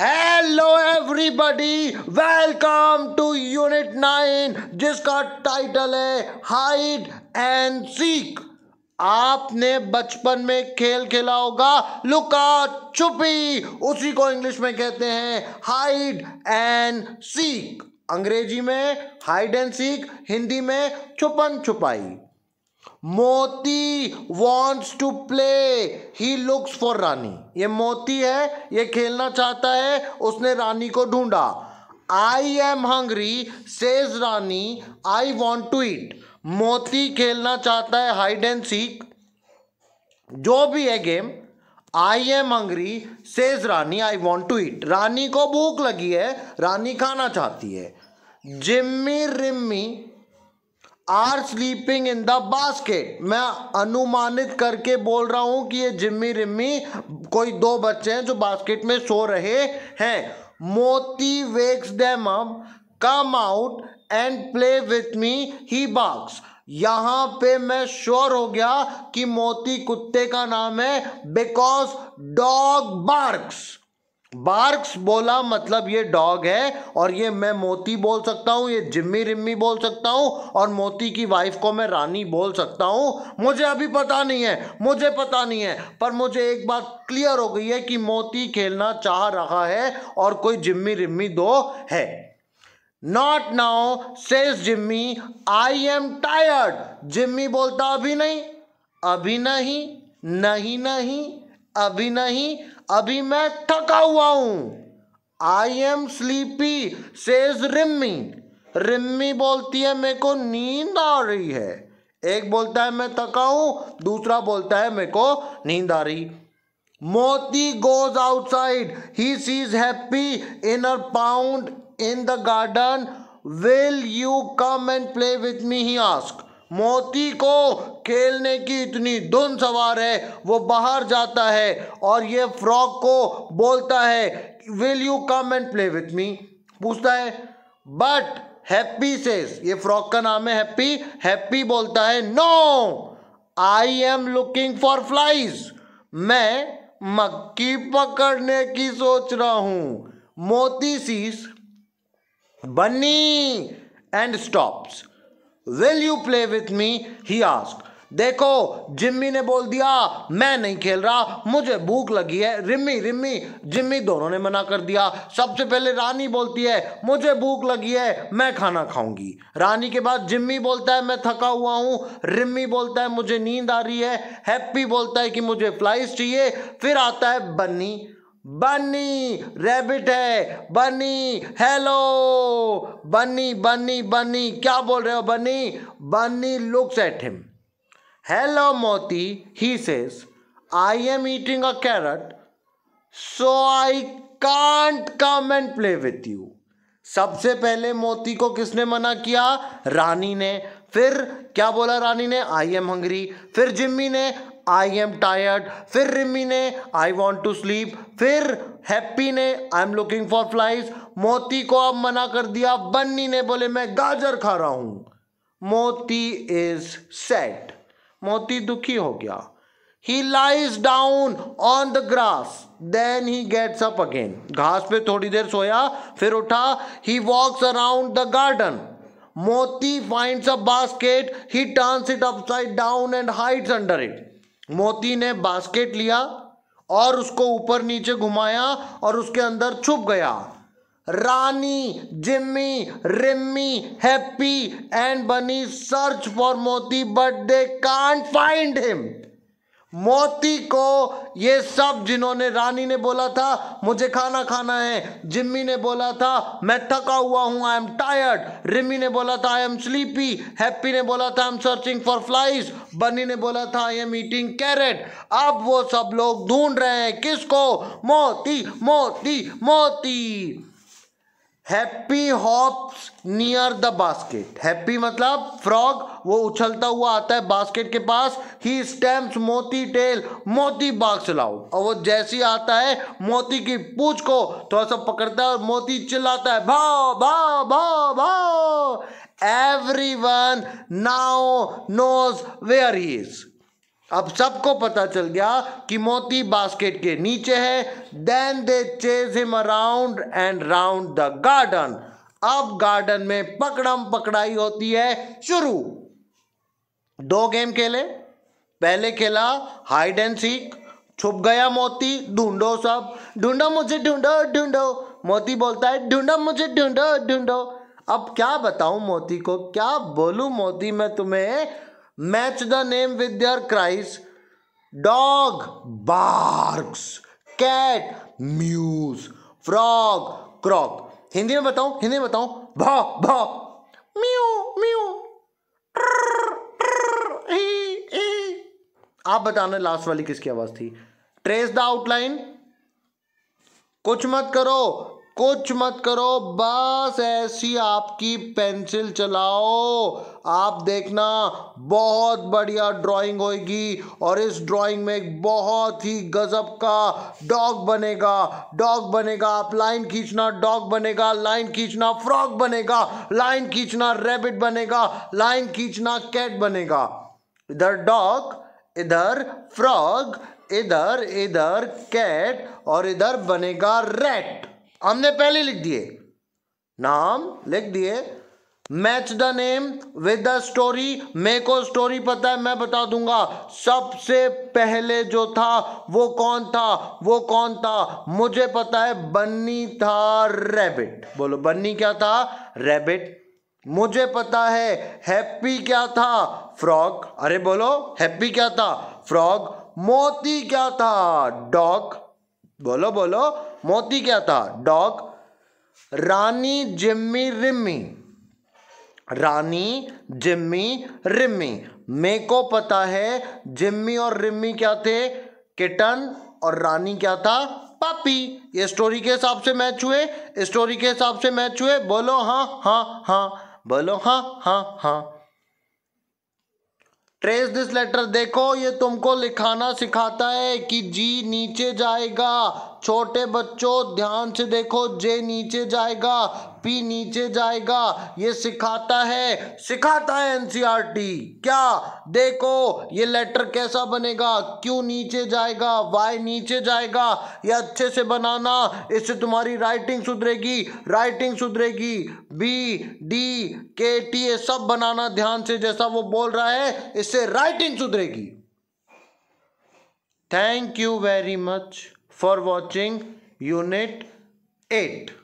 Hello everybody welcome to unit nine जिसका title है hide and seek आपने बचपन में खेल खेला होगा लुका छुपी उसी को इंग्लिश में कहते हैं हाइड एंड सीक अंग्रेजी में हाइड एंड सीक हिंदी में छुपन छुपाई Moti wants to play he looks for Rani ये मोती है ये खेलना चाहता है उसने रानी को ढूंढा I am hungry says Rani I want to eat Moti खेलना चाहता है हाइड एंड सीक जो भी है game I am hungry says Rani I want to eat Rani को भूख लगी है रानी खाना चाहती है Jimmy Rimmy are sleeping in the basket मैं अनुमानित करके बोल रहा हूं कि ये जिम्मी रिम्मी कोई दो बच्चे हैं जो बास्केट में सो रहे हैं Moti wakes them up come out and play with me he barks यहाँ पे मैं श्योर हो गया कि मोती कुत्ते का नाम है बिकॉज डॉग बार्क्स बार्क्स बोला मतलब ये डॉग है और ये मैं मोती बोल सकता हूँ ये जिम्मी रिम्मी बोल सकता हूँ और मोती की वाइफ को मैं रानी बोल सकता हूँ मुझे अभी पता नहीं है मुझे पता नहीं है पर मुझे एक बात क्लियर हो गई है कि मोती खेलना चाह रहा है और कोई जिम्मी रिम्मी दो है not now says Jimmy I am tired Jimmy बोलता अभी नहीं अभी नहीं नहीं नहीं अभी नहीं अभी मैं थका हुआ हूं I am sleepy says Rimmy Rimmy बोलती है मेरे को नींद आ रही है एक बोलता है मैं थका हूं दूसरा बोलता है मेरे को नींद आ रही Moti goes outside he sees Happy in a pond in the garden will you come and play with me he asks Moti को खेलने की इतनी धुन सवार है वो बाहर जाता है और ये फ्रॉक को बोलता है will you come and play with me पूछता है बट हैप्पी सेस ये फ्रॉक का नाम है हैप्पी हैप्पी बोलता है no I am looking for flies मैं मक्की पकड़ने की सोच रहा हूं Moti sees bunny and stops will you play with me he asks देखो जिम्मी ने बोल दिया मैं नहीं खेल रहा मुझे भूख लगी है रिम्मी रिम्मी जिम्मी दोनों ने मना कर दिया सबसे पहले रानी बोलती है मुझे भूख लगी है मैं खाना खाऊंगी रानी के बाद जिम्मी बोलता है मैं थका हुआ हूँ रिम्मी बोलता है मुझे नींद आ रही है हैप्पी बोलता है कि मुझे फ्लाइस चाहिए फिर आता है बन्नी बनी रैबिट है बनी हेलो बनी बनी बनी क्या बोल रहे हो बनी बनी looks at him hello Moti he says I am eating a carrot so I can't come and play with you सबसे पहले मोती को किसने मना किया रानी ने फिर क्या बोला रानी ने आई एम हंग्री फिर जिम्मी ने आई एम टायर्ड फिर रिमी ने आई वॉन्ट टू स्लीप फिर हैप्पी ने I am looking for flies Moti को अब मना कर दिया बन्नी ने बोले मैं गाजर खा रहा हूं मोती इज सेट मोती दुखी हो गया he lies down on the grass then he gets up again घास पे थोड़ी देर सोया फिर उठा he walks around the garden Moti finds a basket. He turns it upside down and hides under it. मोती ने बास्केट लिया और उसको ऊपर नीचे घुमाया और उसके अंदर छुप गया Rani Jimmy Rimmy Happy and Bunny search for Moti but they can't find him Moti को ये सब जिन्होंने रानी ने बोला था मुझे खाना खाना है जिम्मी ने बोला था मैं थका हुआ हूँ आई एम टायर्ड रिमी ने बोला था आई एम स्लीपी हैप्पी ने बोला था I am searching for flies Bunny ने बोला था आई एम ईटिंग कैरेट अब वो सब लोग ढूंढ रहे हैं किसको Moti Moti Moti Happy hops near the basket Happy मतलब फ्रॉग वो उछलता हुआ आता है बास्केट के पास ही स्टैम्प मोती टेल मोती बाग चलाओ और वो जैसे ही आता है मोती की पूछ को थोड़ा तो सा पकड़ता है और मोती चिल्लाता है भाओ भाओ भाओ भाओ everyone now knows where is अब सबको पता चल गया कि मोती बास्केट के नीचे है then they chase him around and round the garden अब गार्डन में पकड़म पकड़ाई होती है शुरू दो गेम खेले पहले खेला हाइड एंड सीक छुप गया मोती ढूंढो सब ढूंढो मुझे ढूंढो ढूंढो मोती बोलता है ढूंढो मुझे ढूंढो ढूंढो अब क्या बताऊं मोती को क्या बोलूं मोती मैं तुम्हें match the name with their cries dog barks cat mews frog croak Hindi में बताऊं हिंदी में बताऊं भा भा म्यू म्यू आप बताना लास्ट वाली किसकी आवाज थी ट्रेस द आउटलाइन कुछ मत करो कुछ मत करो बस ऐसी आपकी पेंसिल चलाओ आप देखना बहुत बढ़िया ड्राइंग होगी और इस ड्राइंग में एक बहुत ही गजब का डॉग बनेगा डॉग बनेगा आप लाइन खींचना डॉग बनेगा लाइन खींचना फ्रॉग बनेगा लाइन खींचना रैबिट बनेगा लाइन खींचना कैट बनेगा इधर डॉग इधर फ्रॉग इधर इधर कैट और इधर बनेगा रैट हमने पहले लिख दिए नाम लिख दिए match the name with the story मेरे को स्टोरी पता है मैं बता दूंगा सबसे पहले जो था वो कौन था वो कौन था मुझे पता है बन्नी था रैबिट बोलो बन्नी क्या था रैबिट मुझे पता है हैप्पी क्या था फ्रॉग अरे बोलो हैप्पी क्या था फ्रॉग मोती क्या था डॉग बोलो बोलो मोती क्या था dog Rani Jimmy Rimmy Rani Jimmy Rimmy मे को पता है जिम्मी और रिम्मी क्या थे किटन और रानी क्या था पापी ये स्टोरी के हिसाब से मैच हुए स्टोरी के हिसाब से मैच हुए बोलो हाँ हाँ हाँ बोलो हाँ हाँ हाँ ट्रेस दिस लेटर देखो ये तुमको लिखाना सिखाता है कि जी नीचे जाएगा छोटे बच्चों ध्यान से देखो जे नीचे जाएगा भी नीचे जाएगा ये सिखाता है सिखाता है एनसीईआरटी e क्या देखो ये लेटर कैसा बनेगा क्यों नीचे जाएगा वाई नीचे जाएगा ये अच्छे से बनाना इससे तुम्हारी राइटिंग सुधरेगी राइटिंग सुधरेगी बी डी के टी ये सब बनाना ध्यान से जैसा वो बोल रहा है इससे राइटिंग सुधरेगी thank you very much for watching unit eight